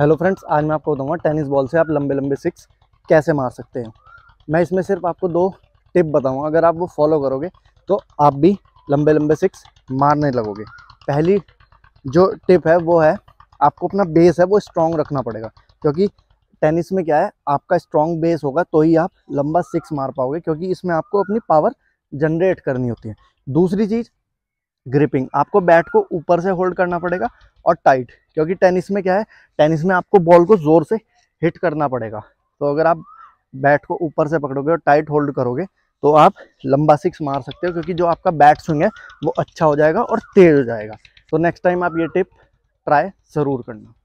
hello friends आज मैं आपको बताऊँगा टेनिस बॉल से आप लंबे लंबे सिक्स कैसे मार सकते हैं मैं इसमें सिर्फ आपको दो टिप बताऊँगा अगर आप वो फॉलो करोगे तो आप भी लंबे लंबे सिक्स मारने लगोगे पहली जो टिप है वो है आपको अपना बेस है वो स्ट्रॉन्ग रखना पड़ेगा क्योंकि टेनिस में क्या है आपका स्ट्रॉन्ग बेस होगा तो ही आप लंबा सिक्स मार पाओगे क्योंकि इसमें आपको अपनी पावर जनरेट करनी होती है दूसरी चीज़ ग्रिपिंग आपको बैट को ऊपर से होल्ड करना पड़ेगा और टाइट क्योंकि टेनिस में क्या है टेनिस में आपको बॉल को ज़ोर से हिट करना पड़ेगा तो अगर आप बैट को ऊपर से पकड़ोगे और टाइट होल्ड करोगे तो आप लंबा सिक्स मार सकते हो क्योंकि जो आपका बैट स्विंग है वो अच्छा हो जाएगा और तेज़ हो जाएगा तो नेक्स्ट टाइम आप ये टिप ट्राई ज़रूर करना